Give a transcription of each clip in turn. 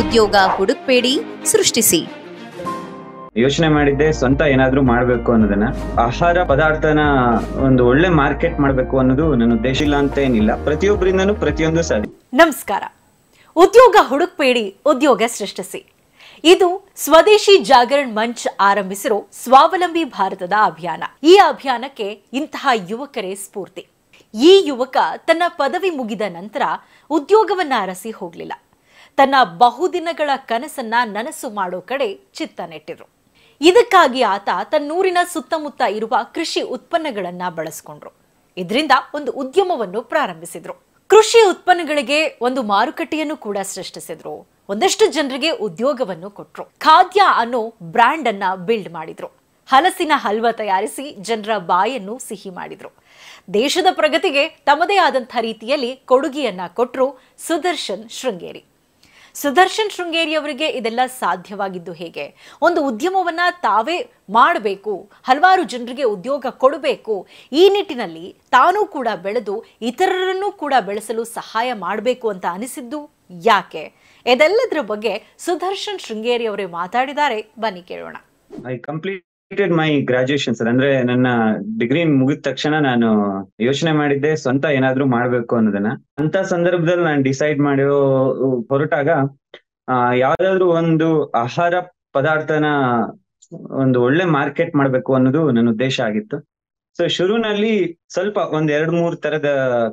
ಉದ್ಯೋಗ ಹುಡುಕ್ಬೇಡಿ ಸೃಷ್ಟಿಸಿ ಯೋಚನೆ ಮಾಡಿದ್ದೆ ಸ್ವಂತ ಏನಾದ್ರೂ ಮಾಡ್ಬೇಕು ಅನ್ನೋದನ್ನ ಆಹಾರ ಪದಾರ್ಥನ ಒಂದು ಒಳ್ಳೆ ಮಾರ್ಕೆಟ್ ಮಾಡಬೇಕು ಅನ್ನೋದು ನನ್ನ ಉದ್ದೇಶ ಇಲ್ಲ ಅಂತ ಏನಿಲ್ಲ ಪ್ರತಿಯೊಬ್ಬರಿಂದನೂ ಪ್ರತಿಯೊಂದು ಸಾಧ್ಯ ನಮಸ್ಕಾರ ಉದ್ಯೋಗ ಹುಡುಕ್ಬೇಡಿ ಉದ್ಯೋಗ ಸೃಷ್ಟಿಸಿ ಇದು ಸ್ವದೇಶಿ ಜಾಗರಣ್ ಮಂಚ್ ಆರಂಭಿಸಿರೋ ಸ್ವಾವಲಂಬಿ ಭಾರತದ ಅಭಿಯಾನ ಈ ಅಭಿಯಾನಕ್ಕೆ ಇಂತಹ ಯುವಕರೇ ಸ್ಫೂರ್ತಿ ಈ ಯುವಕ ತನ್ನ ಪದವಿ ಮುಗಿದ ನಂತರ ಉದ್ಯೋಗವನ್ನ ಅರಸಿ ಹೋಗ್ಲಿಲ್ಲ ತನ್ನ ಬಹುದಿನಗಳ ಕನಸನ್ನ ನನಸು ಮಾಡೋ ಕಡೆ ಚಿತ್ತ ನೆಟ್ಟಿದ್ರು ಇದಕ್ಕಾಗಿ ಆತ ತನ್ನೂರಿನ ಸುತ್ತಮುತ್ತ ಇರುವ ಕೃಷಿ ಉತ್ಪನ್ನಗಳನ್ನ ಬಳಸ್ಕೊಂಡ್ರು ಇದರಿಂದ ಒಂದು ಉದ್ಯಮವನ್ನು ಪ್ರಾರಂಭಿಸಿದ್ರು ಕೃಷಿ ಉತ್ಪನ್ನಗಳಿಗೆ ಒಂದು ಮಾರುಕಟ್ಟೆಯನ್ನು ಕೂಡ ಸೃಷ್ಟಿಸಿದ್ರು ಒಂದಷ್ಟು ಜನರಿಗೆ ಉದ್ಯೋಗವನ್ನು ಕೊಟ್ರು ಖಾದ್ಯ ಅನ್ನೋ ಬ್ರ್ಯಾಂಡ್ ಅನ್ನ ಬಿಲ್ಡ್ ಮಾಡಿದ್ರು ಹಲಸಿನ ಹಲ್ವ ತಯಾರಿಸಿ ಜನರ ಬಾಯನ್ನು ಸಿಹಿ ಮಾಡಿದ್ರು ದೇಶದ ಪ್ರಗತಿಗೆ ತಮ್ಮದೇ ಆದಂಥ ರೀತಿಯಲ್ಲಿ ಕೊಡುಗೆಯನ್ನ ಕೊಟ್ಟರು ಸುದರ್ಶನ್ ಶೃಂಗೇರಿ ಸುದರ್ಶನ್ ಶೃಂಗೇರಿ ಅವರಿಗೆ ಇದೆಲ್ಲ ಸಾಧ್ಯವಾಗಿದ್ದು ಹೇಗೆ ಒಂದು ಉದ್ಯಮವನ್ನ ತಾವೇ ಮಾಡಬೇಕು ಹಲವಾರು ಜನರಿಗೆ ಉದ್ಯೋಗ ಕೊಡಬೇಕು ಈ ನಿಟ್ಟಿನಲ್ಲಿ ತಾನೂ ಕೂಡ ಬೆಳೆದು ಇತರರನ್ನು ಕೂಡ ಬೆಳೆಸಲು ಸಹಾಯ ಮಾಡಬೇಕು ಅಂತ ಅನಿಸಿದ್ದು ಯಾಕೆ ಇದೆಲ್ಲದರ ಬಗ್ಗೆ ಸುದರ್ಶನ್ ಶೃಂಗೇರಿ ಅವರೇ ಮಾತಾಡಿದ್ದಾರೆ ಬನ್ನಿ ಕೇಳೋಣ I complete my graduation sir ಅಂದ್ರೆ ನನ್ನ ಡಿಗ್ರಿ ಮುಗಿದ ತಕ್ಷಣ ನಾನು ಯೋಚನೆ ಮಾಡಿದ್ದೆ ಸ್ವಂತ ಏನಾದ್ರು ಮಾಡ್ಬೇಕು ಅನ್ನೋದನ್ನ ಅಂತ ಸಂದರ್ಭದಲ್ಲಿ ನಾನು ಡಿಸೈಡ್ ಮಾಡಿರೋ ಹೊರಟಾಗ ಯಾವ್ದಾದ್ರು ಒಂದು ಆಹಾರ ಪದಾರ್ಥನ ಒಂದು ಒಳ್ಳೆ ಮಾರ್ಕೆಟ್ ಮಾಡ್ಬೇಕು ಅನ್ನೋದು ನನ್ನ ಉದ್ದೇಶ ಆಗಿತ್ತು ಸೊ ಶುರುನಲ್ಲಿ ಸ್ವಲ್ಪ ಒಂದ್ ಎರಡ್ ಮೂರ್ ತರದ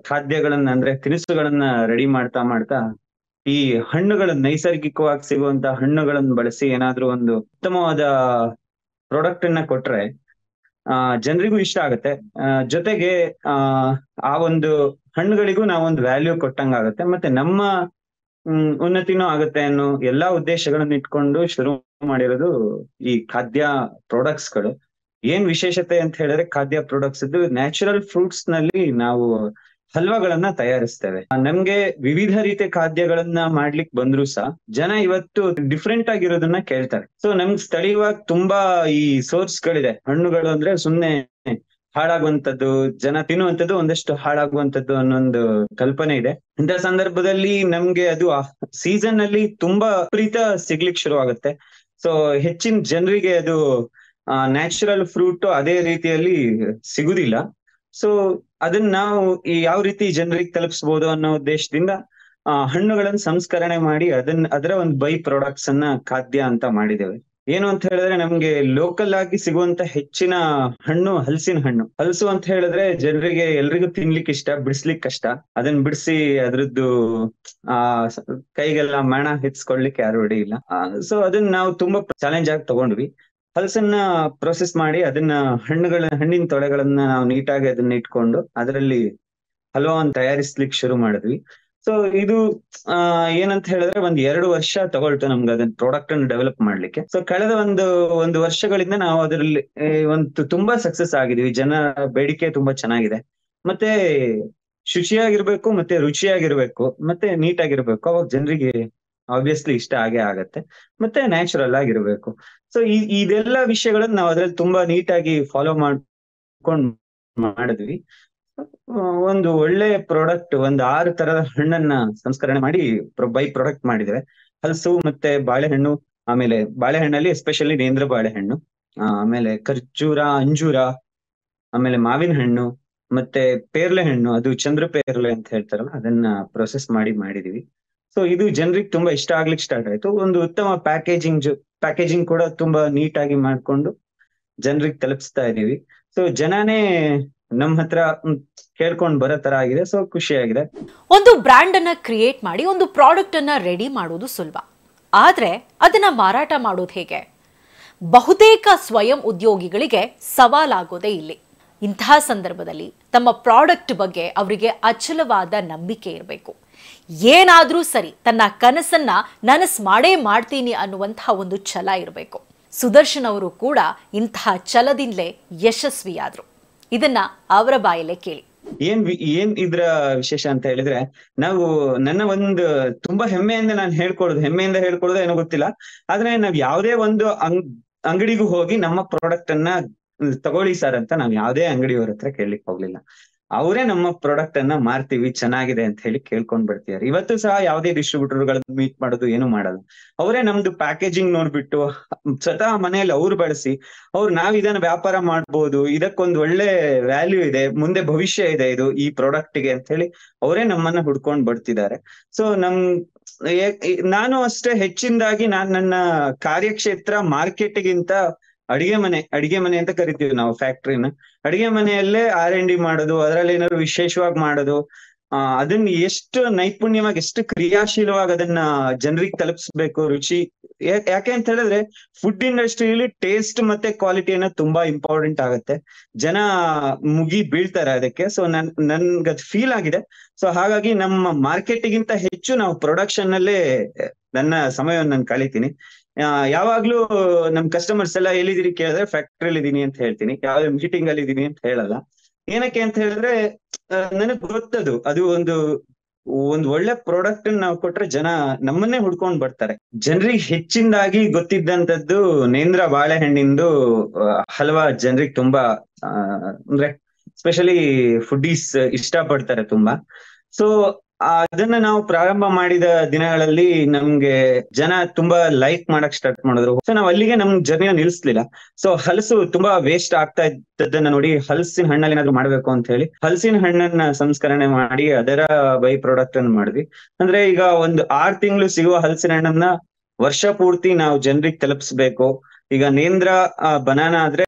ಖಾದ್ಯಗಳನ್ನ ಅಂದ್ರೆ ತಿನಿಸುಗಳನ್ನ ರೆಡಿ ಮಾಡ್ತಾ ಮಾಡ್ತಾ ಈ ಹಣ್ಣುಗಳನ್ನ ನೈಸರ್ಗಿಕವಾಗಿ ಸಿಗುವಂತ ಹಣ್ಣುಗಳನ್ನ ಬಳಸಿ ಏನಾದ್ರೂ ಒಂದು ಉತ್ತಮವಾದ ಪ್ರಾಡಕ್ಟ್ ಅನ್ನ ಕೊಟ್ರೆ ಆ ಜನರಿಗೂ ಇಷ್ಟ ಆಗುತ್ತೆ ಜೊತೆಗೆ ಆ ಒಂದು ಹಣ್ಣುಗಳಿಗೂ ನಾವೊಂದು ವ್ಯಾಲ್ಯೂ ಆಗುತ್ತೆ ಮತ್ತೆ ನಮ್ಮ ಉನ್ನತಿನೂ ಆಗುತ್ತೆ ಅನ್ನೋ ಎಲ್ಲಾ ಉದ್ದೇಶಗಳನ್ನ ಇಟ್ಕೊಂಡು ಶುರು ಮಾಡಿರೋದು ಈ ಖಾದ್ಯ ಪ್ರಾಡಕ್ಟ್ಸ್ ಗಳು ಏನ್ ವಿಶೇಷತೆ ಅಂತ ಹೇಳಿದ್ರೆ ಖಾದ್ಯ ಪ್ರಾಡಕ್ಟ್ಸ್ ಇದು ನ್ಯಾಚುರಲ್ ಫ್ರೂಟ್ಸ್ ನಲ್ಲಿ ನಾವು ಹಲ್ವಾಗಳನ್ನ ತಯಾರಿಸ್ತೇವೆ ನಮ್ಗೆ ವಿವಿಧ ರೀತಿಯ ಖಾದ್ಯಗಳನ್ನ ಮಾಡ್ಲಿಕ್ಕೆ ಬಂದ್ರು ಸಹ ಜನ ಇವತ್ತು ಡಿಫ್ರೆಂಟ್ ಆಗಿರೋದನ್ನ ಕೇಳ್ತಾರೆ ಸೊ ನಮ್ಗೆ ಸ್ಥಳೀಯವಾಗಿ ತುಂಬಾ ಈ ಸೋರ್ಸ್ ಗಳಿದೆ ಹಣ್ಣುಗಳು ಅಂದ್ರೆ ಸುಮ್ನೆ ಹಾಳಾಗುವಂತದ್ದು ಜನ ತಿನ್ನುವಂಥದ್ದು ಒಂದಷ್ಟು ಹಾಳಾಗುವಂತದ್ದು ಅನ್ನೊಂದು ಕಲ್ಪನೆ ಇದೆ ಇಂಥ ಸಂದರ್ಭದಲ್ಲಿ ನಮ್ಗೆ ಅದು ಸೀಸನ್ ಅಲ್ಲಿ ತುಂಬಾ ಪ್ರೀತ ಸಿಗ್ಲಿಕ್ ಶುರು ಆಗುತ್ತೆ ಸೊ ಹೆಚ್ಚಿನ ಜನರಿಗೆ ಅದು ನ್ಯಾಚುರಲ್ ಫ್ರೂಟ್ ಅದೇ ರೀತಿಯಲ್ಲಿ ಸಿಗುದಿಲ್ಲ ಸೊ ಅದನ್ನ ನಾವು ಈ ಯಾವ ರೀತಿ ಜನರಿಗೆ ತಲುಪಿಸಬಹುದು ಅನ್ನೋ ಉದ್ದೇಶದಿಂದ ಆ ಹಣ್ಣುಗಳನ್ನ ಸಂಸ್ಕರಣೆ ಮಾಡಿ ಅದನ್ನ ಅದರ ಒಂದು ಬೈ ಪ್ರಾಡಕ್ಟ್ಸ್ ಅನ್ನ ಖಾದ್ಯ ಅಂತ ಮಾಡಿದ್ದೇವೆ ಏನು ಅಂತ ಹೇಳಿದ್ರೆ ನಮ್ಗೆ ಲೋಕಲ್ ಆಗಿ ಸಿಗುವಂತ ಹೆಚ್ಚಿನ ಹಣ್ಣು ಹಲಸಿನ ಹಣ್ಣು ಹಲಸು ಅಂತ ಹೇಳಿದ್ರೆ ಜನರಿಗೆ ಎಲ್ರಿಗೂ ತಿನ್ಲಿಕ್ಕೆ ಇಷ್ಟ ಬಿಡಿಸ್ಲಿಕ್ ಕಷ್ಟ ಅದನ್ನ ಬಿಡಿಸಿ ಅದ್ರದ್ದು ಆ ಕೈಗೆಲ್ಲ ಮಣ ಹೆಚ್ಚಿಸ್ಕೊಳ್ಲಿಕ್ಕೆ ಯಾರು ಇಲ್ಲ ಸೊ ಅದನ್ನ ನಾವು ತುಂಬಾ ಚಾಲೆಂಜ್ ಆಗಿ ತಗೊಂಡ್ವಿ ಹಲಸನ್ನ ಪ್ರೊಸೆಸ್ ಮಾಡಿ ಅದನ್ನ ಹಣ್ಣುಗಳ ಹಣ್ಣಿನ ತೊಳೆಗಳನ್ನ ನಾವು ನೀಟಾಗಿ ಅದನ್ನ ಇಟ್ಕೊಂಡು ಅದರಲ್ಲಿ ಹಲವಾನ್ ತಯಾರಿಸ್ಲಿಕ್ಕೆ ಶುರು ಮಾಡಿದ್ವಿ ಸೊ ಇದು ಏನಂತ ಹೇಳಿದ್ರೆ ಒಂದ್ ಎರಡು ವರ್ಷ ತಗೊಳ್ತು ನಮ್ಗೆ ಅದನ್ನ ಪ್ರಾಡಕ್ಟ್ ಅನ್ನು ಡೆವಲಪ್ ಮಾಡ್ಲಿಕ್ಕೆ ಸೊ ಕಳೆದ ಒಂದು ಒಂದು ವರ್ಷಗಳಿಂದ ನಾವು ಅದರಲ್ಲಿ ಒಂದು ತುಂಬಾ ಸಕ್ಸಸ್ ಆಗಿದ್ವಿ ಜನ ಬೇಡಿಕೆ ತುಂಬಾ ಚೆನ್ನಾಗಿದೆ ಮತ್ತೆ ಶುಚಿಯಾಗಿರ್ಬೇಕು ಮತ್ತೆ ರುಚಿಯಾಗಿರ್ಬೇಕು ಮತ್ತೆ ಆಗಿರ್ಬೇಕು ಅವಾಗ ಜನರಿಗೆ ಆಬ್ವಿಯಸ್ಲಿ ಇಷ್ಟ ಆಗೇ ಆಗತ್ತೆ ಮತ್ತೆ ನ್ಯಾಚುರಲ್ ಆಗಿರ್ಬೇಕು ಸೊ ಇದೆಲ್ಲ ವಿಷಯಗಳನ್ನ ನಾವು ಅದ್ರಲ್ಲಿ ತುಂಬಾ ನೀಟಾಗಿ ಫಾಲೋ ಮಾಡ್ಕೊಂಡು ಮಾಡಿದ್ವಿ ಒಂದು ಒಳ್ಳೆ ಪ್ರಾಡಕ್ಟ್ ಒಂದು ಆರು ತರದ ಹಣ್ಣನ್ನ ಸಂಸ್ಕರಣೆ ಮಾಡಿ ಬೈ ಪ್ರಾಡಕ್ಟ್ ಮಾಡಿದ್ರೆ ಹಲಸು ಮತ್ತೆ ಬಾಳೆಹಣ್ಣು ಆಮೇಲೆ ಬಾಳೆಹಣ್ಣಲ್ಲಿ ಎಸ್ಪೆಷಲಿ ನೇಂದ್ರ ಬಾಳೆಹಣ್ಣು ಆಮೇಲೆ ಖರ್ಜೂರ ಅಂಜೂರ ಆಮೇಲೆ ಮಾವಿನ ಹಣ್ಣು ಮತ್ತೆ ಪೇರ್ಲೆ ಹಣ್ಣು ಅದು ಚಂದ್ರ ಪೇರ್ಲೆ ಅಂತ ಹೇಳ್ತಾರಲ್ಲ ಅದನ್ನ ಪ್ರೊಸೆಸ್ ಮಾಡಿ ಮಾಡಿದೀವಿ ಸೊ ಇದು ಜನರಿಗೆ ತುಂಬಾ ಇಷ್ಟ ಆಗ್ಲಿಕ್ಕೆ ಸ್ಟಾರ್ಟ್ ಆಯ್ತು ಒಂದು ಉತ್ತಮ ಪ್ಯಾಕೇಜಿಂಗ್ ಪ್ಯಾಕೇಜಿಂಗ್ ಕೂಡ ತುಂಬಾ ನೀಟ್ ಆಗಿ ಮಾಡ್ಕೊಂಡು ಜನರಿಗೆ ತಲುಪಿಸ್ತಾ ಇದೀವಿ ಸೊ ಜನನೇ ನಮ್ಮ ಹತ್ರ ಕೇಳ್ಕೊಂಡು ಬರೋ ತರ ಆಗಿದೆ ಸೊ ಖುಷಿಯಾಗಿದೆ ಒಂದು ಬ್ರ್ಯಾಂಡ್ ಅನ್ನ ಕ್ರಿಯೇಟ್ ಮಾಡಿ ಒಂದು ಪ್ರಾಡಕ್ಟ್ ಅನ್ನ ರೆಡಿ ಮಾಡೋದು ಸುಲಭ ಆದ್ರೆ ಅದನ್ನ ಮಾರಾಟ ಮಾಡೋದು ಹೇಗೆ ಬಹುತೇಕ ಸ್ವಯಂ ಉದ್ಯೋಗಿಗಳಿಗೆ ಸವಾಲಾಗೋದೇ ಇಲ್ಲಿ ಇಂತಹ ಸಂದರ್ಭದಲ್ಲಿ ತಮ್ಮ ಪ್ರಾಡಕ್ಟ್ ಬಗ್ಗೆ ಅವರಿಗೆ ಅಚಲವಾದ ನಂಬಿಕೆ ಇರಬೇಕು ಏನಾದರೂ ಸರಿ ತನ್ನ ಕನಸನ್ನ ನನಸ್ ಮಾಡೇ ಮಾಡ್ತೀನಿ ಅನ್ನುವಂತಹ ಒಂದು ಛಲ ಇರಬೇಕು ಸುದರ್ಶನ್ ಅವರು ಕೂಡ ಇಂತಹ ಛಲದಿಂದಲೇ ಯಶಸ್ವಿಯಾದ್ರು ಇದನ್ನ ಅವರ ಬಾಯಲ್ಲೇ ಕೇಳಿ ಏನ್ ಏನ್ ಇದ್ರ ವಿಶೇಷ ಅಂತ ಹೇಳಿದ್ರೆ ನಾವು ನನ್ನ ಒಂದು ತುಂಬಾ ಹೆಮ್ಮೆಯಿಂದ ನಾನು ಹೇಳ್ಕೊಡೋದು ಹೆಮ್ಮೆಯಿಂದ ಹೇಳ್ಕೊಡೋದು ಏನೋ ಗೊತ್ತಿಲ್ಲ ಆದ್ರೆ ನಾವ್ ಯಾವ್ದೇ ಒಂದು ಅಂಗ್ ಅಂಗಡಿಗೂ ಹೋಗಿ ನಮ್ಮ ಪ್ರಾಡಕ್ಟ್ ಅನ್ನ ತಗೊಳ್ಳಿ ಸರ್ ಅಂತ ನಾವ್ ಯಾವ್ದೇ ಅಂಗಡಿಯವ್ರ ಹತ್ರ ಕೇಳಲಿಕ್ಕೆ ಹೋಗ್ಲಿಲ್ಲ ಅವರೇ ನಮ್ಮ ಪ್ರಾಡಕ್ಟ್ ಅನ್ನ ಮಾರ್ತೀವಿ ಚೆನ್ನಾಗಿದೆ ಅಂತ ಹೇಳಿ ಕೇಳ್ಕೊಂಡ್ ಬರ್ತಿದಾರೆ ಇವತ್ತು ಸಹ ಯಾವ್ದೇ ಡಿಸ್ಟ್ರಿಬ್ಯೂಟರ್ ಮೀಟ್ ಮಾಡೋದು ಏನು ಮಾಡಲ್ಲ ಅವರೇ ನಮ್ದು ಪ್ಯಾಕೇಜಿಂಗ್ ನೋಡ್ಬಿಟ್ಟು ಸ್ವತಃ ಮನೆಯಲ್ಲಿ ಅವ್ರು ಬಳಸಿ ಅವ್ರು ನಾವ್ ಇದನ್ನ ವ್ಯಾಪಾರ ಮಾಡ್ಬೋದು ಇದಕ್ಕೊಂದು ಒಳ್ಳೆ ವ್ಯಾಲ್ಯೂ ಇದೆ ಮುಂದೆ ಭವಿಷ್ಯ ಇದೆ ಇದು ಈ ಪ್ರಾಡಕ್ಟ್ ಗೆ ಅಂತ ಹೇಳಿ ಅವರೇ ನಮ್ಮನ್ನ ಹುಡ್ಕೊಂಡ್ ಬರ್ತಿದ್ದಾರೆ ಸೊ ನಮ್ ನಾನು ಅಷ್ಟೇ ಹೆಚ್ಚಿನದಾಗಿ ನಾನ್ ನನ್ನ ಕಾರ್ಯಕ್ಷೇತ್ರ ಮಾರ್ಕೆಟ್ಗಿಂತ ಅಡಿಗೆ ಮನೆ ಅಡಿಗೆ ಮನೆ ಅಂತ ಕರಿತೀವಿ ನಾವು ಫ್ಯಾಕ್ಟ್ರಿನ ಅಡಿಗೆ ಮನೆಯಲ್ಲೇ ಆರ್ ಎನ್ ಡಿ ಮಾಡೋದು ಅದರಲ್ಲಿ ಏನಾದ್ರು ವಿಶೇಷವಾಗಿ ಮಾಡೋದು ಆ ಅದನ್ನ ಎಷ್ಟು ನೈಪುಣ್ಯವಾಗಿ ಎಷ್ಟು ಕ್ರಿಯಾಶೀಲವಾಗಿ ಅದನ್ನ ಜನರಿಗೆ ತಲುಪಿಸ್ಬೇಕು ರುಚಿ ಯಾಕೆ ಅಂತ ಹೇಳಿದ್ರೆ ಫುಡ್ ಇಂಡಸ್ಟ್ರಿಯಲ್ಲಿ ಟೇಸ್ಟ್ ಮತ್ತೆ ಕ್ವಾಲಿಟಿ ಅನ್ನೋದು ತುಂಬಾ ಇಂಪಾರ್ಟೆಂಟ್ ಆಗುತ್ತೆ ಜನ ಮುಗಿ ಬೀಳ್ತಾರೆ ಅದಕ್ಕೆ ಸೊ ನನ್ ನನ್ಗದ್ ಫೀಲ್ ಆಗಿದೆ ಸೊ ಹಾಗಾಗಿ ನಮ್ಮ ಮಾರ್ಕೆಟ್ಗಿಂತ ಹೆಚ್ಚು ನಾವು ಪ್ರೊಡಕ್ಷನ್ ಅಲ್ಲೇ ನನ್ನ ಸಮಯವನ್ನು ನಾನು ಕಳಿತೀನಿ ಯಾವಾಗ್ಲೂ ನಮ್ ಕಸ್ಟಮರ್ಸ್ ಎಲ್ಲ ಎಲ್ಲಿದ್ದೀರಿ ಕೇಳಿದ್ರೆ ಅಲ್ಲಿ ಇದೀನಿ ಅಂತ ಹೇಳ್ತೀನಿ ಯಾವ್ದೇ ಮೀಟಿಂಗ್ ಅಲ್ಲಿ ಇದೀನಿ ಅಂತ ಹೇಳಲ್ಲ ಏನಕ್ಕೆ ಅಂತ ಹೇಳಿದ್ರೆ ನನಗ್ ಗೊತ್ತದು ಅದು ಒಂದು ಒಂದ್ ಒಳ್ಳೆ ಪ್ರಾಡಕ್ಟ್ ನಾವು ಕೊಟ್ರೆ ಜನ ನಮ್ಮನ್ನೇ ಹುಡ್ಕೊಂಡ್ ಬರ್ತಾರೆ ಜನರಿಗೆ ಹೆಚ್ಚಿಂದಾಗಿ ಗೊತ್ತಿದ್ದಂತದ್ದು ನೇಂದ್ರ ಬಾಳೆಹಣ್ಣಿಂದು ಹಲವಾ ಜನರಿಗೆ ತುಂಬಾ ಅಂದ್ರೆ ಸ್ಪೆಷಲಿ ಫುಡ್ಡೀಸ್ ಇಷ್ಟ ಪಡ್ತಾರೆ ತುಂಬಾ ಸೊ ಅದನ್ನ ನಾವು ಪ್ರಾರಂಭ ಮಾಡಿದ ದಿನಗಳಲ್ಲಿ ನಮ್ಗೆ ಜನ ತುಂಬಾ ಲೈಕ್ ಮಾಡಕ್ ಸ್ಟಾರ್ಟ್ ಮಾಡಿದ್ರು ಸೊ ನಾವ್ ಅಲ್ಲಿಗೆ ನಮ್ ಜರ್ನಿನ ನಿಲ್ಸ್ಲಿಲ್ಲ ಸೊ ಹಲಸು ತುಂಬಾ ವೇಸ್ಟ್ ಆಗ್ತಾ ಇದ್ದದನ್ನ ನೋಡಿ ಹಲಸಿನ ಹಣ್ಣಲ್ಲಿ ಏನಾದ್ರು ಮಾಡ್ಬೇಕು ಅಂತ ಹೇಳಿ ಹಲಸಿನ ಹಣ್ಣನ್ನ ಸಂಸ್ಕರಣೆ ಮಾಡಿ ಅದರ ಬೈ ಪ್ರಾಡಕ್ಟ್ ಅನ್ನು ಮಾಡಿದ್ವಿ ಅಂದ್ರೆ ಈಗ ಒಂದು ಆರ್ ತಿಂಗಳು ಸಿಗುವ ಹಲಸಿನ ಹಣ್ಣನ್ನ ವರ್ಷ ಪೂರ್ತಿ ನಾವು ಜನರಿಗೆ ತಲುಪಿಸ್ಬೇಕು ಈಗ ನೇಂದ್ರ ಬನಾನಾ ಆದ್ರೆ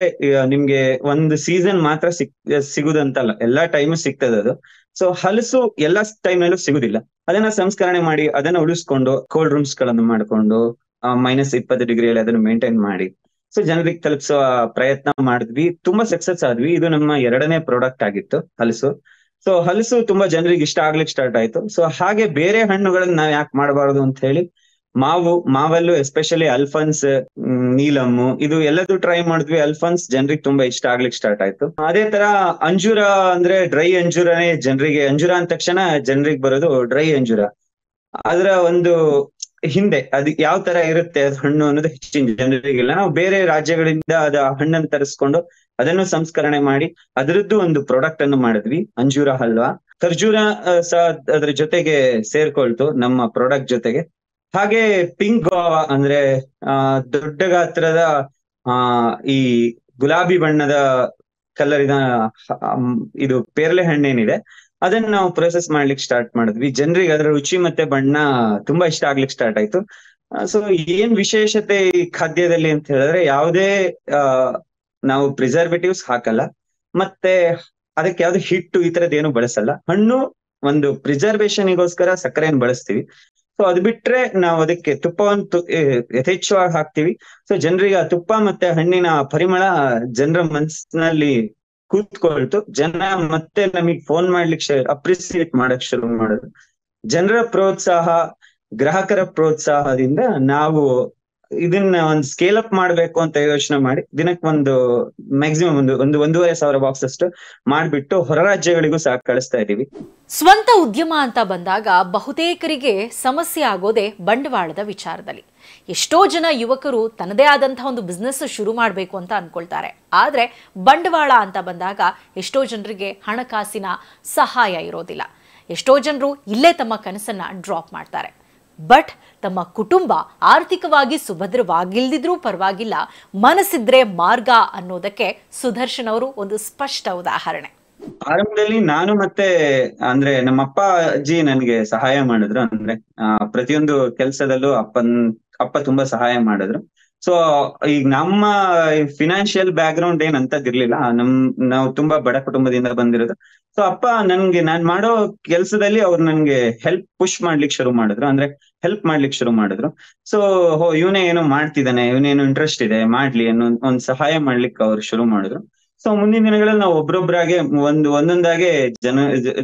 ನಿಮ್ಗೆ ಒಂದು ಸೀಸನ್ ಮಾತ್ರ ಸಿಕ್ ಸಿಗುದಂತಲ್ಲ ಎಲ್ಲಾ ಟೈಮ್ ಸಿಗ್ತದೆ ಅದು ಸೊ ಹಲಸು ಎಲ್ಲಾ ಟೈಮ್ ನಲ್ಲೂ ಸಿಗುದಿಲ್ಲ ಅದನ್ನ ಸಂಸ್ಕರಣೆ ಮಾಡಿ ಅದನ್ನ ಉಳಿಸ್ಕೊಂಡು ಕೋಲ್ಡ್ ರೂಮ್ಸ್ ಗಳನ್ನು ಮಾಡ್ಕೊಂಡು ಮೈನಸ್ ಇಪ್ಪತ್ತು ಡಿಗ್ರಿಯಲ್ಲಿ ಅದನ್ನು ಮೇಂಟೈನ್ ಮಾಡಿ ಸೊ ಜನರಿಗೆ ತಲುಪಿಸುವ ಪ್ರಯತ್ನ ಮಾಡಿದ್ವಿ ತುಂಬಾ ಸಕ್ಸಸ್ ಆದ್ವಿ ಇದು ನಮ್ಮ ಎರಡನೇ ಪ್ರಾಡಕ್ಟ್ ಆಗಿತ್ತು ಹಲಸು ಸೊ ಹಲಸು ತುಂಬಾ ಜನರಿಗೆ ಇಷ್ಟ ಆಗ್ಲಿಕ್ಕೆ ಸ್ಟಾರ್ಟ್ ಆಯ್ತು ಸೊ ಹಾಗೆ ಬೇರೆ ಹಣ್ಣುಗಳನ್ನ ನಾವ್ ಯಾಕೆ ಮಾಡಬಾರದು ಅಂತ ಹೇಳಿ ಮಾವು ಮಾವಲ್ಲೂ ಎಸ್ಪೆಷಲಿ ಅಲ್ಫನ್ಸ್ ನೀಲಮ್ಮು ಇದು ಎಲ್ಲದೂ ಟ್ರೈ ಮಾಡಿದ್ವಿ ಅಲ್ಫನ್ಸ್ ಜನರಿಗೆ ತುಂಬಾ ಇಷ್ಟ ಆಗ್ಲಿಕ್ಕೆ ಸ್ಟಾರ್ಟ್ ಆಯ್ತು ಅದೇ ತರ ಅಂಜೂರ ಅಂದ್ರೆ ಡ್ರೈ ಅಂಜೂರನೇ ಜನರಿಗೆ ಅಂಜೂರ ಅಂದ ತಕ್ಷಣ ಜನರಿಗೆ ಬರೋದು ಡ್ರೈ ಅಂಜೂರ ಅದರ ಒಂದು ಹಿಂದೆ ಅದು ಯಾವ ತರ ಇರುತ್ತೆ ಅದು ಹಣ್ಣು ಅನ್ನೋದು ಹೆಚ್ಚಿನ ಜನರಿಗೆಲ್ಲ ನಾವು ಬೇರೆ ರಾಜ್ಯಗಳಿಂದ ಅದ ಹಣ್ಣನ್ನು ತರಿಸ್ಕೊಂಡು ಅದನ್ನು ಸಂಸ್ಕರಣೆ ಮಾಡಿ ಅದರದ್ದು ಒಂದು ಪ್ರಾಡಕ್ಟ್ ಅನ್ನು ಮಾಡಿದ್ವಿ ಅಂಜೂರ ಹಲ್ವಾ ಖರ್ಜೂರ ಸಹ ಅದ್ರ ಜೊತೆಗೆ ಸೇರ್ಕೊಳ್ತು ನಮ್ಮ ಪ್ರಾಡಕ್ಟ್ ಜೊತೆಗೆ ಹಾಗೆ ಪಿಂಕ್ ಗೋವಾ ಅಂದ್ರೆ ಆ ದೊಡ್ಡ ಗಾತ್ರದ ಆ ಈ ಗುಲಾಬಿ ಬಣ್ಣದ ಕಲರಿನ ಇದು ಪೇರ್ಲೆ ಹಣ್ಣೇನಿದೆ ಅದನ್ನ ನಾವು ಪ್ರೊಸೆಸ್ ಮಾಡ್ಲಿಕ್ಕೆ ಸ್ಟಾರ್ಟ್ ಮಾಡಿದ್ವಿ ಜನರಿಗೆ ಅದರ ರುಚಿ ಮತ್ತೆ ಬಣ್ಣ ತುಂಬಾ ಇಷ್ಟ ಆಗ್ಲಿಕ್ಕೆ ಸ್ಟಾರ್ಟ್ ಆಯ್ತು ಸೊ ಏನ್ ವಿಶೇಷತೆ ಈ ಖಾದ್ಯದಲ್ಲಿ ಅಂತ ಹೇಳಿದ್ರೆ ಯಾವುದೇ ನಾವು ಪ್ರಿಸರ್ವೇಟಿವ್ಸ್ ಹಾಕಲ್ಲ ಮತ್ತೆ ಅದಕ್ಕೆ ಯಾವ್ದು ಹಿಟ್ಟು ಈ ತರದ್ ಏನು ಬಳಸಲ್ಲ ಹಣ್ಣು ಒಂದು ಪ್ರಿಸರ್ವೇಶನ್ಗೋಸ್ಕರ ಸಕ್ಕರೆಯನ್ನು ಬಳಸ್ತೀವಿ ಸೊ ಅದು ಬಿಟ್ರೆ ನಾವು ಅದಕ್ಕೆ ತುಪ್ಪವನ್ನು ಯಥೇಚ್ಛವಾಗಿ ಹಾಕ್ತಿವಿ ಸೊ ಜನರಿಗೆ ಆ ತುಪ್ಪ ಮತ್ತೆ ಹಣ್ಣಿನ ಪರಿಮಳ ಜನರ ಮನ್ಸಿನಲ್ಲಿ ಕೂತ್ಕೊಳ್ತು ಜನ ಮತ್ತೆ ನಮಗೆ ಫೋನ್ ಮಾಡ್ಲಿಕ್ಕೆ ಅಪ್ರಿಸಿಯೇಟ್ ಮಾಡಕ್ ಶುರು ಮಾಡುದು ಜನರ ಪ್ರೋತ್ಸಾಹ ಗ್ರಾಹಕರ ಪ್ರೋತ್ಸಾಹದಿಂದ ನಾವು ಇದನ್ನ ಒಂದ್ ಸ್ಕೇಲ್ ಅಪ್ ಮಾಡ್ಬೇಕು ಅಂತ ಯೋಚನೆ ಮಾಡಿ ದಿನಕ್ಕೆ ಒಂದು ಮ್ಯಾಕ್ಸಿಮಮ್ ಒಂದು ಒಂದು ಒಂದೂವರೆ ಸಾವಿರ ಬಾಕ್ಸ್ ಅಷ್ಟು ಮಾಡ್ಬಿಟ್ಟು ಹೊರ ರಾಜ್ಯಗಳಿಗೂ ಸಹ ಕಳಿಸ್ತಾ ಇದೀವಿ ಸ್ವಂತ ಉದ್ಯಮ ಅಂತ ಬಂದಾಗ ಬಹುತೇಕರಿಗೆ ಸಮಸ್ಯೆ ಆಗೋದೇ ಬಂಡವಾಳದ ವಿಚಾರದಲ್ಲಿ ಎಷ್ಟೋ ಜನ ಯುವಕರು ತನ್ನದೇ ಆದಂತಹ ಒಂದು ಬಿಸ್ನೆಸ್ ಶುರು ಮಾಡಬೇಕು ಅಂತ ಅನ್ಕೊಳ್ತಾರೆ ಆದ್ರೆ ಬಂಡವಾಳ ಅಂತ ಬಂದಾಗ ಎಷ್ಟೋ ಜನರಿಗೆ ಹಣಕಾಸಿನ ಸಹಾಯ ಇರೋದಿಲ್ಲ ಎಷ್ಟೋ ಜನರು ಇಲ್ಲೇ ತಮ್ಮ ಕನಸನ್ನ ಡ್ರಾಪ್ ಮಾಡ್ತಾರೆ ಬಟ್ ತಮ್ಮ ಕುಟುಂಬ ಆರ್ಥಿಕವಾಗಿ ಸುಭದ್ರವಾಗಿಲ್ದಿದ್ರೂ ಪರವಾಗಿಲ್ಲ ಮನಸ್ಸಿದ್ರೆ ಮಾರ್ಗ ಅನ್ನೋದಕ್ಕೆ ಸುದರ್ಶನ್ ಅವರು ಒಂದು ಸ್ಪಷ್ಟ ಉದಾಹರಣೆ ಆರಂಭದಲ್ಲಿ ನಾನು ಮತ್ತೆ ಅಂದ್ರೆ ನಮ್ಮ ಅಪ್ಪ ಅಜ್ಜಿ ನನ್ಗೆ ಸಹಾಯ ಮಾಡಿದ್ರು ಅಂದ್ರೆ ಪ್ರತಿಯೊಂದು ಕೆಲ್ಸದಲ್ಲೂ ಅಪ್ಪನ್ ಅಪ್ಪ ತುಂಬಾ ಸಹಾಯ ಮಾಡಿದ್ರು ಸೊ ಈಗ ನಮ್ಮ ಫಿನಾನ್ಷಿಯಲ್ ಬ್ಯಾಕ್ ಗ್ರೌಂಡ್ ಏನ್ ಅಂತದಿರ್ಲಿಲ್ಲ ನಮ್ ನಾವು ತುಂಬಾ ಬಡ ಕುಟುಂಬದಿಂದ ಬಂದಿರೋದು ಸೊ ಅಪ್ಪ ನನ್ಗೆ ನಾನ್ ಮಾಡೋ ಕೆಲ್ಸದಲ್ಲಿ ಅವ್ರು ನನ್ಗೆ ಹೆಲ್ಪ್ ಪುಷ್ ಮಾಡ್ಲಿಕ್ಕೆ ಶುರು ಮಾಡಿದ್ರು ಅಂದ್ರೆ ಹೆಲ್ಪ್ ಮಾಡ್ಲಿಕ್ಕೆ ಶುರು ಮಾಡಿದ್ರು ಸೊ ಹೋ ಇವನೇ ಏನೋ ಮಾಡ್ತಿದ್ದಾನೆ ಇವನೇನು ಇಂಟ್ರೆಸ್ಟ್ ಇದೆ ಮಾಡ್ಲಿ ಅನ್ನೋ ಒಂದ್ ಸಹಾಯ ಮಾಡ್ಲಿಕ್ಕೆ ಅವ್ರು ಶುರು ಮಾಡಿದ್ರು ಸೊ ಮುಂದಿನ ದಿನಗಳಲ್ಲಿ ನಾವು ಒಬ್ಬೊಬ್ರಾಗೆ ಒಂದು ಒಂದೊಂದಾಗೆ ಜನ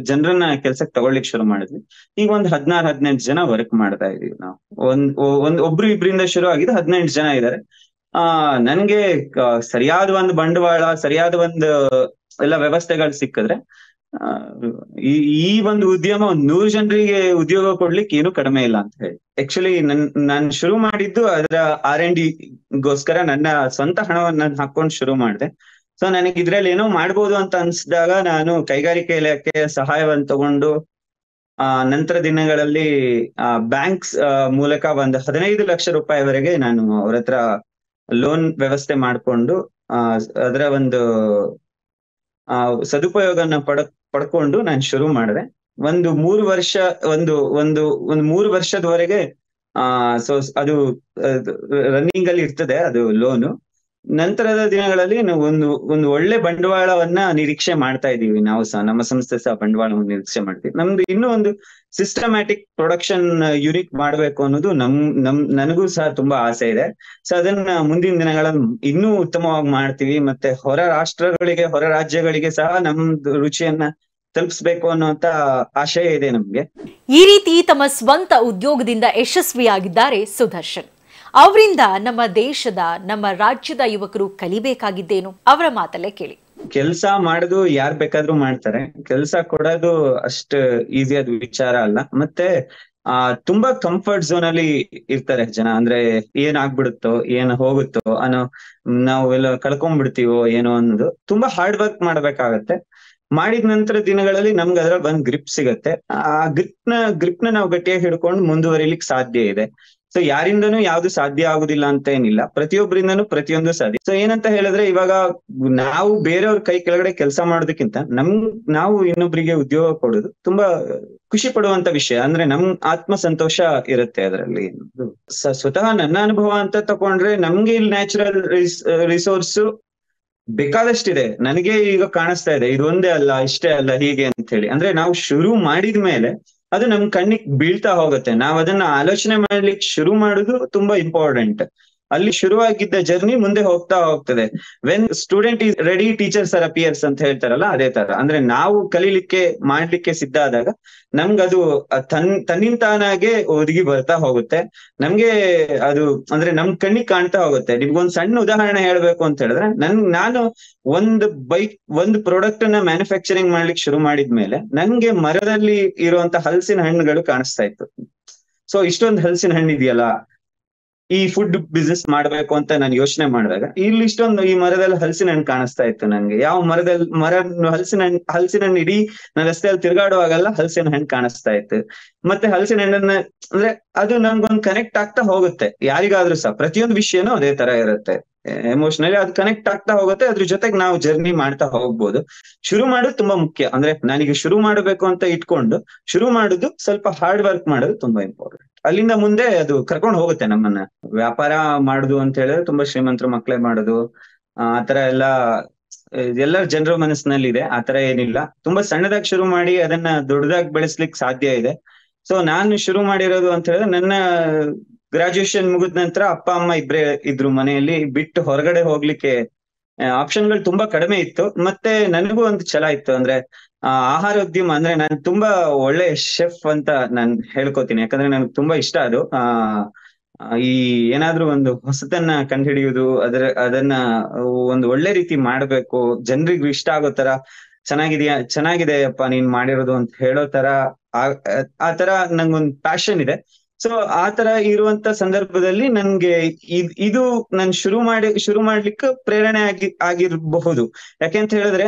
ಜನರನ್ನ ಕೆಲ್ಸಕ್ಕೆ ತಗೊಳ್ಲಿಕ್ ಶುರು ಮಾಡಿದ್ವಿ ಈಗ ಒಂದ್ ಹದ್ನಾರು ಹದಿನೆಂಟು ಜನ ವರ್ಕ್ ಮಾಡ್ತಾ ಇದೀವಿ ನಾವು ಒಂದ್ ಒಂದ್ ಒಬ್ರು ಇಬ್ಬರಿಂದ ಶುರು ಆಗಿದ್ದು ಹದಿನೆಂಟು ಜನ ಇದ್ದಾರೆ ಆ ನನ್ಗೆ ಸರಿಯಾದ ಒಂದು ಬಂಡವಾಳ ಸರಿಯಾದ ಒಂದು ಎಲ್ಲ ವ್ಯವಸ್ಥೆಗಳು ಸಿಕ್ಕಿದ್ರೆ ಈ ಒಂದು ಉದ್ಯಮ ಒಂದ್ ನೂರು ಜನರಿಗೆ ಉದ್ಯೋಗ ಕೊಡ್ಲಿಕ್ಕೆ ಏನು ಕಡಿಮೆ ಇಲ್ಲ ಅಂತ ಹೇಳಿ ಆಕ್ಚುಲಿ ನನ್ ನಾನ್ ಶುರು ಮಾಡಿದ್ದು ಅದರ ಆರ್ ಎನ್ ಡಿ ಗೋಸ್ಕರ ನನ್ನ ಸ್ವಂತ ಹಣವನ್ನು ನಾನು ಹಾಕೊಂಡು ಶುರು ಮಾಡಿದೆ ಸೊ ನನಗೆ ಇದ್ರಲ್ಲಿ ಏನೋ ಮಾಡ್ಬೋದು ಅಂತ ಅನ್ಸಿದಾಗ ನಾನು ಕೈಗಾರಿಕೆ ಇಲಾಖೆ ಸಹಾಯವನ್ನು ತಗೊಂಡು ಆ ನಂತರ ದಿನಗಳಲ್ಲಿ ಬ್ಯಾಂಕ್ಸ್ ಮೂಲಕ ಒಂದು ಹದಿನೈದು ಲಕ್ಷ ರೂಪಾಯಿವರೆಗೆ ನಾನು ಅವ್ರ ಹತ್ರ ಲೋನ್ ವ್ಯವಸ್ಥೆ ಮಾಡಿಕೊಂಡು ಅದರ ಒಂದು ಆ ಸದುಪಯೋಗನ ಪಡ ಪಡ್ಕೊಂಡು ನಾನು ಶುರು ಮಾಡಿದೆ ಒಂದು ಮೂರು ವರ್ಷ ಒಂದು ಒಂದು ಒಂದು ಮೂರು ವರ್ಷದವರೆಗೆ ಆ ಸೊ ಅದು ರನ್ನಿಂಗ್ ಅಲ್ಲಿ ಇರ್ತದೆ ಅದು ಲೋನು ನಂತರದ ದಿನಗಳಲ್ಲಿ ನಾವು ಒಂದು ಒಂದು ಒಳ್ಳೆ ಬಂಡವಾಳವನ್ನ ನಿರೀಕ್ಷೆ ಮಾಡ್ತಾ ಇದ್ದೀವಿ ನಾವು ಸಹ ನಮ್ಮ ಸಂಸ್ಥೆ ಸಹ ಬಂಡವಾಳವನ್ನು ನಿರೀಕ್ಷೆ ಮಾಡ್ತೀವಿ ನಮ್ದು ಇನ್ನೂ ಒಂದು ಸಿಸ್ಟಮ್ಯಾಟಿಕ್ ಪ್ರೊಡಕ್ಷನ್ ಯೂನಿಟ್ ಮಾಡ್ಬೇಕು ಅನ್ನೋದು ನಮ್ ನಮ್ ನನಗೂ ಸಹ ತುಂಬಾ ಆಸೆ ಇದೆ ಸೊ ಅದನ್ನ ಮುಂದಿನ ದಿನಗಳಲ್ಲಿ ಇನ್ನೂ ಉತ್ತಮವಾಗಿ ಮಾಡ್ತೀವಿ ಮತ್ತೆ ಹೊರ ರಾಷ್ಟ್ರಗಳಿಗೆ ಹೊರ ರಾಜ್ಯಗಳಿಗೆ ಸಹ ನಮ್ದು ರುಚಿಯನ್ನ ತಲುಪಿಸಬೇಕು ಅನ್ನುವಂತ ಆಶಯ ಇದೆ ನಮ್ಗೆ ಈ ರೀತಿ ತಮ್ಮ ಸ್ವಂತ ಉದ್ಯೋಗದಿಂದ ಯಶಸ್ವಿಯಾಗಿದ್ದಾರೆ ಸುದರ್ಶನ್ ಅವರಿಂದ ನಮ್ಮ ದೇಶದ ನಮ್ಮ ರಾಜ್ಯದ ಯುವಕರು ಕಲಿಬೇಕಾಗಿದ್ದೇನು ಅವರ ಮಾತಲ್ಲೇ ಕೇಳಿ ಕೆಲ್ಸ ಮಾಡೋದು ಯಾರ್ ಬೇಕಾದ್ರೂ ಮಾಡ್ತಾರೆ ಕೆಲ್ಸ ಕೊಡೋದು ಅಷ್ಟ್ ಈಸಿ ಆದ ವಿಚಾರ ಅಲ್ಲ ಮತ್ತೆ ಆ ತುಂಬಾ ಕಂಫರ್ಟ್ ಝೋನ್ ಅಲ್ಲಿ ಇರ್ತಾರೆ ಜನ ಅಂದ್ರೆ ಏನ್ ಆಗ್ಬಿಡುತ್ತೋ ಏನ್ ಹೋಗುತ್ತೋ ಅನ್ನೋ ನಾವೆಲ್ಲ ಕಳ್ಕೊಂಡ್ಬಿಡ್ತೀವೋ ಏನೋ ಅನ್ನೋದು ತುಂಬಾ ಹಾರ್ಡ್ ವರ್ಕ್ ಮಾಡ್ಬೇಕಾಗತ್ತೆ ಮಾಡಿದ ನಂತರ ದಿನಗಳಲ್ಲಿ ನಮ್ಗೆ ಅದ್ರಲ್ಲಿ ಒಂದ್ ಗ್ರಿಪ್ ಸಿಗತ್ತೆ ಆ ಗ್ರಿಪ್ ನ ಗ್ರಿಪ್ ನ ನಾವು ಗಟ್ಟಿಯಾಗಿ ಹಿಡ್ಕೊಂಡು ಮುಂದುವರಿಲಿಕ್ಕೆ ಸಾಧ್ಯ ಇದೆ ಸೊ ಯಾರಿಂದನೂ ಯಾವ್ದು ಸಾಧ್ಯ ಆಗುದಿಲ್ಲ ಅಂತ ಏನಿಲ್ಲ ಪ್ರತಿಯೊಬ್ಬರಿಂದನೂ ಪ್ರತಿಯೊಂದು ಸಾಧ್ಯ ಸೊ ಏನಂತ ಹೇಳಿದ್ರೆ ಇವಾಗ ನಾವು ಬೇರೆಯವ್ರ ಕೈ ಕೆಳಗಡೆ ಕೆಲಸ ಮಾಡೋದಕ್ಕಿಂತ ನಮ್ ನಾವು ಇನ್ನೊಬ್ರಿಗೆ ಉದ್ಯೋಗ ಕೊಡೋದು ತುಂಬಾ ಖುಷಿ ಪಡುವಂತ ವಿಷಯ ಅಂದ್ರೆ ನಮ್ ಆತ್ಮ ಸಂತೋಷ ಇರುತ್ತೆ ಅದರಲ್ಲಿ ಸ್ವತಃ ನನ್ನ ಅನುಭವ ಅಂತ ತಕೊಂಡ್ರೆ ನಮ್ಗೆ ಇಲ್ಲಿ ನ್ಯಾಚುರಲ್ ರಿಸೋರ್ಸ್ ಬೇಕಾದಷ್ಟಿದೆ ನನಗೆ ಈಗ ಕಾಣಿಸ್ತಾ ಇದೆ ಇದೊಂದೇ ಅಲ್ಲ ಇಷ್ಟೇ ಅಲ್ಲ ಹೀಗೆ ಅಂತ ಹೇಳಿ ಅಂದ್ರೆ ನಾವು ಶುರು ಮಾಡಿದ್ಮೇಲೆ ಅದು ನಮ್ ಕಣ್ಣಿಗೆ ಬೀಳ್ತಾ ಹೋಗುತ್ತೆ ನಾವ್ ಅದನ್ನ ಆಲೋಚನೆ ಮಾಡ್ಲಿಕ್ಕೆ ಶುರು ಮಾಡುದು ತುಂಬಾ ಇಂಪಾರ್ಟೆಂಟ್ ಅಲ್ಲಿ ಶುರುವಾಗಿದ್ದ ಜರ್ನಿ ಮುಂದೆ ಹೋಗ್ತಾ ಹೋಗ್ತದೆ when student is ready teachers are appears ಅಂತ ಹೇಳ್ತಾರಲ್ಲ ಅದೇ ತರ ಅಂದ್ರೆ ನಾವು ಕಲೀಲಿಕ್ಕೆ ಮಾಡ್ಲಿಕ್ಕೆ ಸಿದ್ಧ ಆದಾಗ ಅದು ತನ್ ತಾನಾಗೆ ಒದಗಿ ಬರ್ತಾ ಹೋಗುತ್ತೆ ನಮ್ಗೆ ಅದು ಅಂದ್ರೆ ನಮ್ ಕಣ್ಣಿಗೆ ಕಾಣ್ತಾ ಹೋಗುತ್ತೆ ನಿಮ್ಗೊಂದು ಸಣ್ಣ ಉದಾಹರಣೆ ಹೇಳ್ಬೇಕು ಅಂತ ಹೇಳಿದ್ರೆ ನನ್ ನಾನು ಒಂದು ಬೈಕ್ ಒಂದು ಪ್ರಾಡಕ್ಟ್ ಅನ್ನ ಮ್ಯಾನುಫ್ಯಾಕ್ಚರಿಂಗ್ ಮಾಡ್ಲಿಕ್ಕೆ ಶುರು ಮಾಡಿದ್ಮೇಲೆ ನಂಗೆ ಮರದಲ್ಲಿ ಇರುವಂತ ಹಲಸಿನ ಹಣ್ಣುಗಳು ಕಾಣಿಸ್ತಾ ಇತ್ತು ಸೊ ಇಷ್ಟೊಂದು ಹಲಸಿನ ಹಣ್ಣು ಇದೆಯಲ್ಲ ಈ ಫುಡ್ ಬಿಸ್ನೆಸ್ ಮಾಡ್ಬೇಕು ಅಂತ ನಾನು ಯೋಚನೆ ಮಾಡಿದಾಗ ಇಲ್ಲಿ ಇಷ್ಟೊಂದು ಈ ಮರದಲ್ಲಿ ಹಲಸಿನ ಹಣ್ಣು ಕಾಣಿಸ್ತಾ ಇತ್ತು ನಂಗೆ ಯಾವ ಮರದಲ್ಲಿ ಮರ ಹಲಸಿನ ಹಣ್ಣು ಹಲಸಿನ ಹಣ್ಣು ಇಡೀ ನಾನು ರಸ್ತೆಯಲ್ಲಿ ತಿರುಗಾಡುವಾಗೆಲ್ಲ ಹಲಸಿನ ಹಣ್ಣು ಕಾಣಿಸ್ತಾ ಇತ್ತು ಮತ್ತೆ ಹಲಸಿನ ಹಣ್ಣನ್ನ ಅಂದ್ರೆ ಅದು ನಮ್ಗೊಂದು ಕನೆಕ್ಟ್ ಆಗ್ತಾ ಹೋಗುತ್ತೆ ಯಾರಿಗಾದ್ರೂ ಸಹ ಪ್ರತಿಯೊಂದು ವಿಷಯನೂ ಅದೇ ತರ ಇರುತ್ತೆ ಎಮೋಷನಲಿ ಅದು ಕನೆಕ್ಟ್ ಆಗ್ತಾ ಹೋಗುತ್ತೆ ಅದ್ರ ಜೊತೆಗೆ ನಾವು ಜರ್ನಿ ಮಾಡ್ತಾ ಹೋಗ್ಬೋದು ಶುರು ಮಾಡೋದು ತುಂಬಾ ಮುಖ್ಯ ಅಂದ್ರೆ ನನಗೆ ಶುರು ಮಾಡಬೇಕು ಅಂತ ಇಟ್ಕೊಂಡು ಶುರು ಮಾಡುದು ಸ್ವಲ್ಪ ಹಾರ್ಡ್ ವರ್ಕ್ ಮಾಡೋದು ತುಂಬಾ ಇಂಪಾರ್ಟೆಂಟ್ ಅಲ್ಲಿಂದ ಮುಂದೆ ಅದು ಕರ್ಕೊಂಡು ಹೋಗುತ್ತೆ ನಮ್ಮನ್ನ ವ್ಯಾಪಾರ ಮಾಡುದು ಅಂತ ಹೇಳಿದ್ರೆ ತುಂಬಾ ಶ್ರೀಮಂತರ ಮಕ್ಕಳೇ ಮಾಡೋದು ಆತರ ಎಲ್ಲಾ ಎಲ್ಲ ಜನರ ಮನಸ್ಸಿನಲ್ಲಿ ಇದೆ ಆತರ ಏನಿಲ್ಲ ತುಂಬಾ ಸಣ್ಣದಾಗಿ ಶುರು ಮಾಡಿ ಅದನ್ನ ದೊಡ್ಡದಾಗಿ ಬೆಳೆಸ್ಲಿಕ್ಕೆ ಸಾಧ್ಯ ಇದೆ ಸೊ ನಾನು ಶುರು ಮಾಡಿರೋದು ಅಂತ ಹೇಳಿದ್ರೆ ನನ್ನ ಗ್ರಾಜುಯೇಷನ್ ಮುಗಿದ ನಂತರ ಅಪ್ಪ ಅಮ್ಮ ಇಬ್ರೆ ಇದ್ರು ಮನೆಯಲ್ಲಿ ಬಿಟ್ಟು ಹೊರಗಡೆ ಹೋಗ್ಲಿಕ್ಕೆ ಆಪ್ಷನ್ಗಳು ತುಂಬಾ ಕಡಿಮೆ ಇತ್ತು ಮತ್ತೆ ನನಗೂ ಒಂದು ಛಲ ಇತ್ತು ಅಂದ್ರೆ ಆಹಾರ ಉದ್ಯಮ ಅಂದ್ರೆ ನಾನು ತುಂಬಾ ಒಳ್ಳೆ ಶೆಫ್ ಅಂತ ನಾನ್ ಹೇಳ್ಕೊತೀನಿ ಯಾಕಂದ್ರೆ ನನಗೆ ತುಂಬಾ ಇಷ್ಟ ಅದು ಆ ಈ ಏನಾದ್ರೂ ಒಂದು ಹೊಸತನ್ನ ಕಂಡುಹಿಡಿಯುವುದು ಅದರ ಅದನ್ನ ಒಂದು ಒಳ್ಳೆ ರೀತಿ ಮಾಡ್ಬೇಕು ಜನರಿಗೂ ಇಷ್ಟ ಆಗೋ ತರ ಚೆನ್ನಾಗಿದೆಯಾ ಅಪ್ಪ ನೀನ್ ಮಾಡಿರೋದು ಅಂತ ಹೇಳೋ ತರ ಆ ತರ ನಂಗೊಂದು ಪ್ಯಾಷನ್ ಇದೆ ಸೊ ಆ ತರ ಇರುವಂತ ಸಂದರ್ಭದಲ್ಲಿ ನನ್ಗೆ ಇದು ನನ್ ಶುರು ಮಾಡಿ ಶುರು ಮಾಡ್ಲಿಕ್ಕೆ ಪ್ರೇರಣೆ ಆಗಿ ಆಗಿರ್ಬಹುದು ಯಾಕೆಂತ ಹೇಳಿದ್ರೆ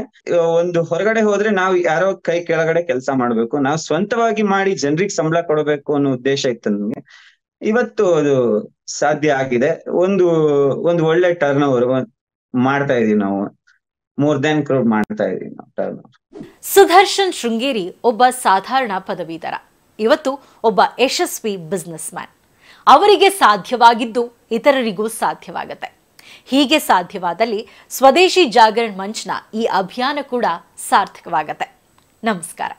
ಒಂದು ಹೊರಗಡೆ ಹೋದ್ರೆ ನಾವು ಯಾರೋ ಕೈ ಕೆಳಗಡೆ ಕೆಲಸ ಮಾಡ್ಬೇಕು ನಾವು ಸ್ವಂತವಾಗಿ ಮಾಡಿ ಜನರಿಗೆ ಸಂಬಳ ಕೊಡಬೇಕು ಅನ್ನೋ ಉದ್ದೇಶ ಇತ್ತು ನನ್ಗೆ ಇವತ್ತು ಅದು ಸಾಧ್ಯ ಆಗಿದೆ ಒಂದು ಒಂದು ಒಳ್ಳೆ ಟರ್ನ್ ಓವರ್ ಮಾಡ್ತಾ ಇದೀವಿ ನಾವು ಮೋರ್ ದನ್ ಕ್ರೋಡ್ ಮಾಡ್ತಾ ಇದೀವಿ ನಾವು ಟರ್ನ್ ಓವರ್ ಸುದರ್ಶನ್ ಶೃಂಗೇರಿ ಒಬ್ಬ ಸಾಧಾರಣ ಪದವೀಧರ ಇವತ್ತು ಒಬ್ಬ ಯಶಸ್ವಿ ಬಿಸ್ನೆಸ್ ಮ್ಯಾನ್ ಅವರಿಗೆ ಸಾಧ್ಯವಾಗಿದ್ದು ಇತರರಿಗೂ ಸಾಧ್ಯವಾಗುತ್ತೆ ಹೀಗೆ ಸಾಧ್ಯವಾದಲ್ಲಿ ಸ್ವದೇಶಿ ಜಾಗರಣ್ ಮಂಚ್ನ ಈ ಅಭಿಯಾನ ಕೂಡ ಸಾರ್ಥಕವಾಗತ್ತೆ ನಮಸ್ಕಾರ